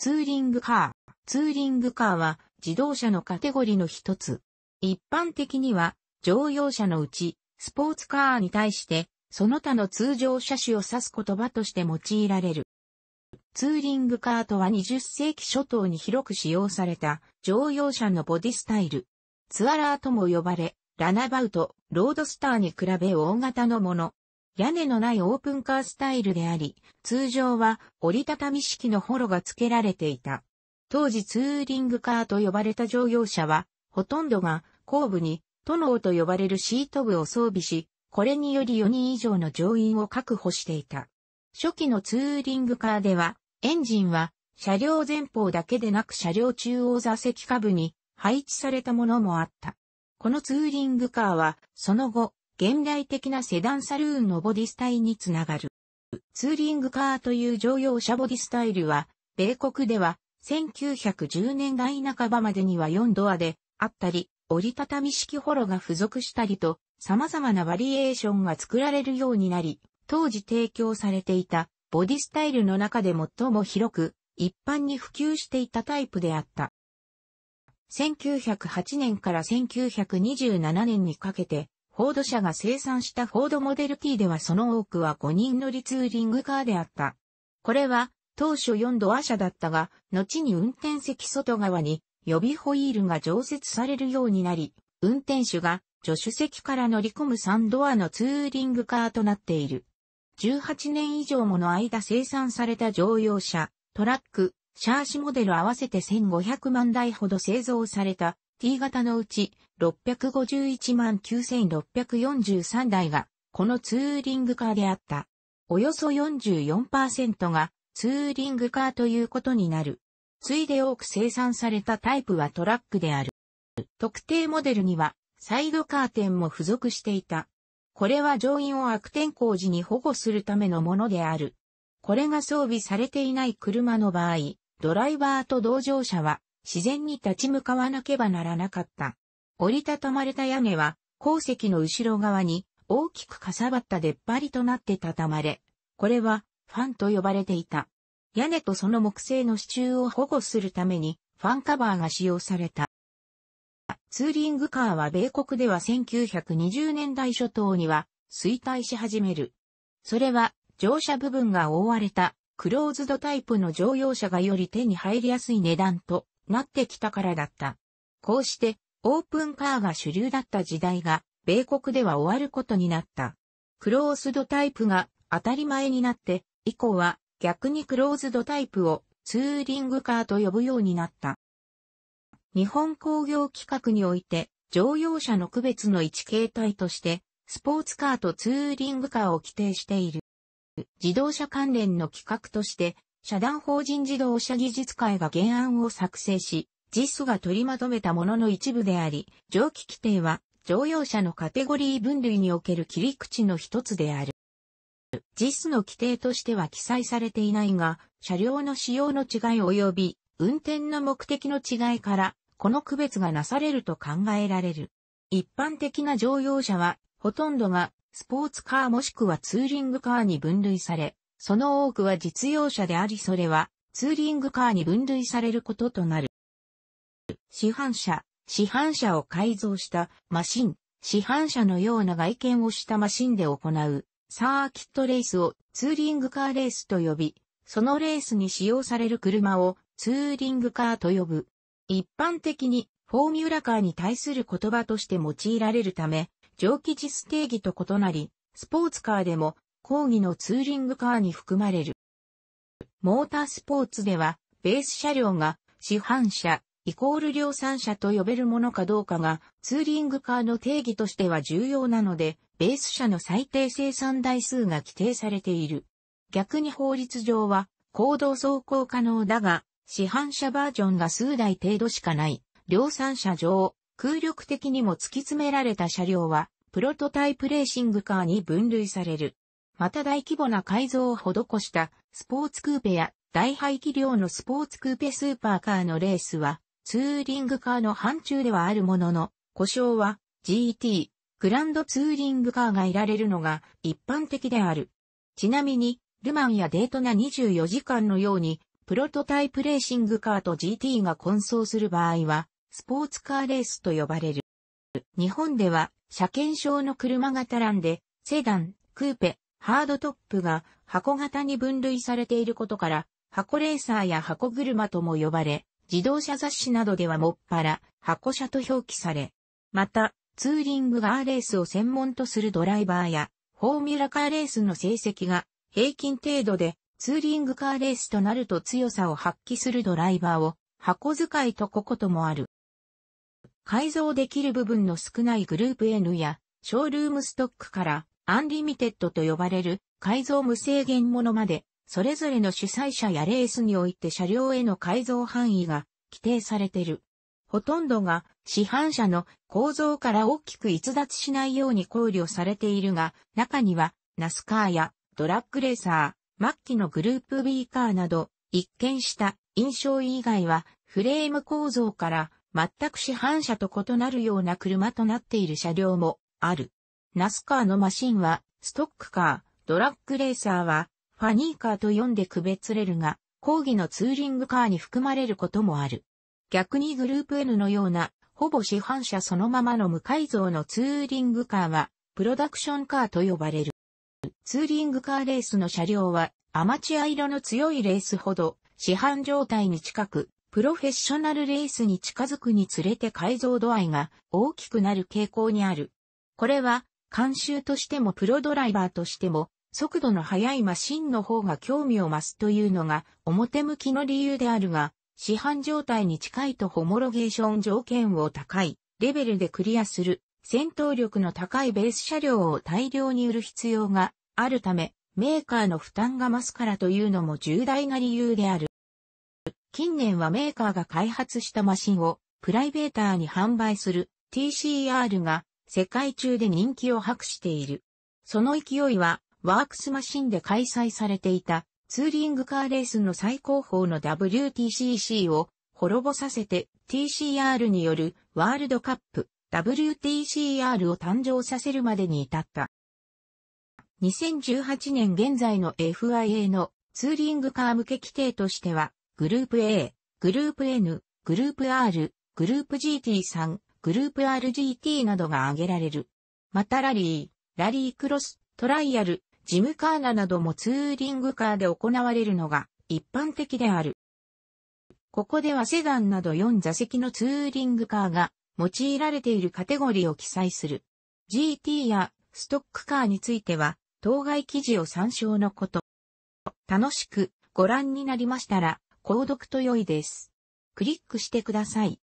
ツーリングカー。ツーリングカーは自動車のカテゴリの一つ。一般的には乗用車のうちスポーツカーに対してその他の通常車種を指す言葉として用いられる。ツーリングカーとは20世紀初頭に広く使用された乗用車のボディスタイル。ツアラーとも呼ばれ、ラナバウト、ロードスターに比べ大型のもの、屋根のないオープンカースタイルであり、通常は折りたたみ式のホロが付けられていた。当時ツーリングカーと呼ばれた乗用車は、ほとんどが後部にトノーと呼ばれるシート部を装備し、これにより4人以上の乗員を確保していた。初期のツーリングカーでは、エンジンは車両前方だけでなく車両中央座席下部に配置されたものもあった。このツーリングカーは、その後、現代的なセダンサルーンのボディスタイにつながる。ツーリングカーという乗用車ボディスタイルは、米国では1910年代半ばまでには4ドアであったり、折りたたみ式ホロが付属したりと、様々なバリエーションが作られるようになり、当時提供されていたボディスタイルの中で最も広く、一般に普及していたタイプであった。1908年から1927年にかけて、フォード社が生産したフォードモデル T ではその多くは5人乗りツーリングカーであった。これは当初4ドア車だったが、後に運転席外側に予備ホイールが常設されるようになり、運転手が助手席から乗り込む3ドアのツーリングカーとなっている。18年以上もの間生産された乗用車、トラック、シャーシモデル合わせて1500万台ほど製造された T 型のうち6519643台がこのツーリングカーであった。およそ44%がツーリングカーということになる。ついで多く生産されたタイプはトラックである。特定モデルにはサイドカーテンも付属していた。これは乗員を悪天候時に保護するためのものである。これが装備されていない車の場合、ドライバーと同乗者は自然に立ち向かわなければならなかった。折りたたまれた屋根は、鉱石の後ろ側に大きくかさばった出っ張りとなってたたまれ、これはファンと呼ばれていた。屋根とその木製の支柱を保護するためにファンカバーが使用された。ツーリングカーは米国では1920年代初頭には衰退し始める。それは乗車部分が覆われたクローズドタイプの乗用車がより手に入りやすい値段となってきたからだった。こうして、オープンカーが主流だった時代が、米国では終わることになった。クロースドタイプが当たり前になって、以降は逆にクローズドタイプをツーリングカーと呼ぶようになった。日本工業規格において、乗用車の区別の位置形態として、スポーツカーとツーリングカーを規定している。自動車関連の規格として、社団法人自動車技術会が原案を作成し、JIS が取りまとめたものの一部であり、蒸気規定は乗用車のカテゴリー分類における切り口の一つである。JIS の規定としては記載されていないが、車両の仕様の違い及び運転の目的の違いから、この区別がなされると考えられる。一般的な乗用車は、ほとんどがスポーツカーもしくはツーリングカーに分類され、その多くは実用車でありそれはツーリングカーに分類されることとなる。市販車、市販車を改造したマシン、市販車のような外見をしたマシンで行うサーキットレースをツーリングカーレースと呼び、そのレースに使用される車をツーリングカーと呼ぶ。一般的にフォーミュラカーに対する言葉として用いられるため、蒸気実定義と異なり、スポーツカーでも講義のツーリングカーに含まれる。モータースポーツでは、ベース車両が市販車、イコール量産車と呼べるものかどうかが、ツーリングカーの定義としては重要なので、ベース車の最低生産台数が規定されている。逆に法律上は、行動走行可能だが、市販車バージョンが数台程度しかない、量産車上、空力的にも突き詰められた車両は、プロトタイプレーシングカーに分類される。また大規模な改造を施したスポーツクーペや大排気量のスポーツクーペスーパーカーのレースはツーリングカーの範疇ではあるものの、故障は GT、グランドツーリングカーがいられるのが一般的である。ちなみに、ルマンやデートナ24時間のように、プロトタイプレーシングカーと GT が混走する場合は、スポーツカーレースと呼ばれる。日本では、車検証の車型欄で、セダン、クーペ、ハードトップが箱型に分類されていることから、箱レーサーや箱車とも呼ばれ、自動車雑誌などではもっぱら箱車と表記され、また、ツーリングガーレースを専門とするドライバーや、フォーミュラカーレースの成績が平均程度でツーリングカーレースとなると強さを発揮するドライバーを箱使いとここともある。改造できる部分の少ないグループ N やショールームストックからアンリミテッドと呼ばれる改造無制限ものまで、それぞれの主催者やレースにおいて車両への改造範囲が規定されている。ほとんどが市販車の構造から大きく逸脱しないように考慮されているが、中にはナスカーやドラッグレーサー、末期のグループ B カーなど、一見した印象以外はフレーム構造から全く市販車と異なるような車となっている車両もある。ナスカーのマシンは、ストックカー、ドラッグレーサーは、ファニーカーと呼んで区別れるが、講義のツーリングカーに含まれることもある。逆にグループ N のような、ほぼ市販車そのままの無改造のツーリングカーは、プロダクションカーと呼ばれる。ツーリングカーレースの車両は、アマチュア色の強いレースほど、市販状態に近く、プロフェッショナルレースに近づくにつれて改造度合いが大きくなる傾向にある。これは監修としてもプロドライバーとしても、速度の速いマシンの方が興味を増すというのが表向きの理由であるが、市販状態に近いとホモロゲーション条件を高いレベルでクリアする戦闘力の高いベース車両を大量に売る必要があるため、メーカーの負担が増すからというのも重大な理由である。近年はメーカーが開発したマシンをプライベーターに販売する TCR が世界中で人気を博している。その勢いは、ワークスマシンで開催されていたツーリングカーレースの最高峰の WTCC を滅ぼさせて TCR によるワールドカップ WTCR を誕生させるまでに至った。2018年現在の FIA のツーリングカー向け規定としては、グループ A、グループ N、グループ R、グループ GT3、グループ RGT などが挙げられる。またラリー、ラリークロス、トライアル、ジムカーナなどもツーリングカーで行われるのが一般的である。ここではセダンなど4座席のツーリングカーが用いられているカテゴリーを記載する。GT やストックカーについては当該記事を参照のこと。楽しくご覧になりましたら購読と良いです。クリックしてください。